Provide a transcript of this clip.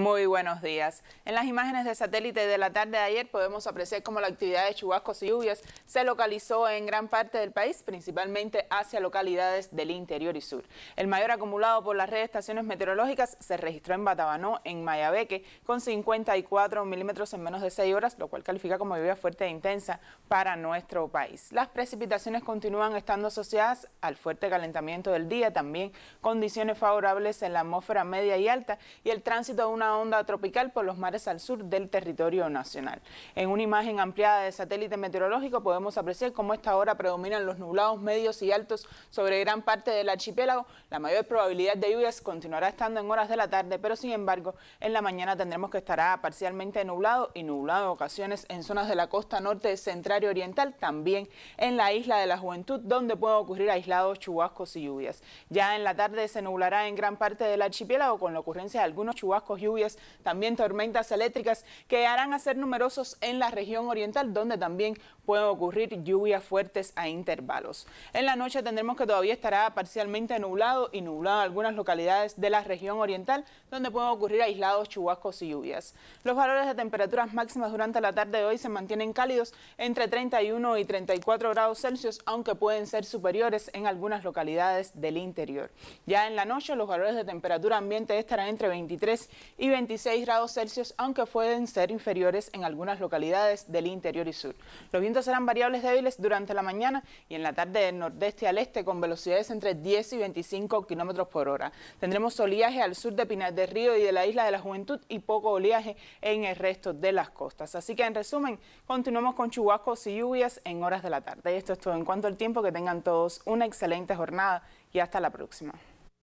Muy buenos días. En las imágenes de satélite de la tarde de ayer podemos apreciar cómo la actividad de chubascos y lluvias se localizó en gran parte del país, principalmente hacia localidades del interior y sur. El mayor acumulado por las redes de estaciones meteorológicas se registró en Batabanó, en Mayabeque, con 54 milímetros en menos de 6 horas, lo cual califica como lluvia fuerte e intensa para nuestro país. Las precipitaciones continúan estando asociadas al fuerte calentamiento del día, también condiciones favorables en la atmósfera media y alta y el tránsito de una onda tropical por los mares al sur del territorio nacional. En una imagen ampliada de satélite meteorológico podemos apreciar cómo esta hora predominan los nublados medios y altos sobre gran parte del archipiélago. La mayor probabilidad de lluvias continuará estando en horas de la tarde, pero sin embargo en la mañana tendremos que estará parcialmente nublado y nublado en ocasiones en zonas de la costa norte, central y oriental, también en la isla de la Juventud, donde pueden ocurrir aislados chubascos y lluvias. Ya en la tarde se nublará en gran parte del archipiélago con la ocurrencia de algunos chubascos y también tormentas eléctricas que harán ser numerosos en la región oriental, donde también pueden ocurrir lluvias fuertes a intervalos. En la noche tendremos que todavía estará parcialmente nublado y nublado algunas localidades de la región oriental, donde pueden ocurrir aislados chubascos y lluvias. Los valores de temperaturas máximas durante la tarde de hoy se mantienen cálidos entre 31 y 34 grados Celsius, aunque pueden ser superiores en algunas localidades del interior. Ya en la noche los valores de temperatura ambiente estarán entre 23 y 26 grados Celsius, aunque pueden ser inferiores en algunas localidades del interior y sur. Los vientos serán variables débiles durante la mañana y en la tarde del nordeste al este con velocidades entre 10 y 25 kilómetros por hora. Tendremos oleaje al sur de Pinar del Río y de la Isla de la Juventud y poco oleaje en el resto de las costas. Así que en resumen, continuamos con chubascos y lluvias en horas de la tarde. Y Esto es todo en cuanto al tiempo. Que tengan todos una excelente jornada y hasta la próxima.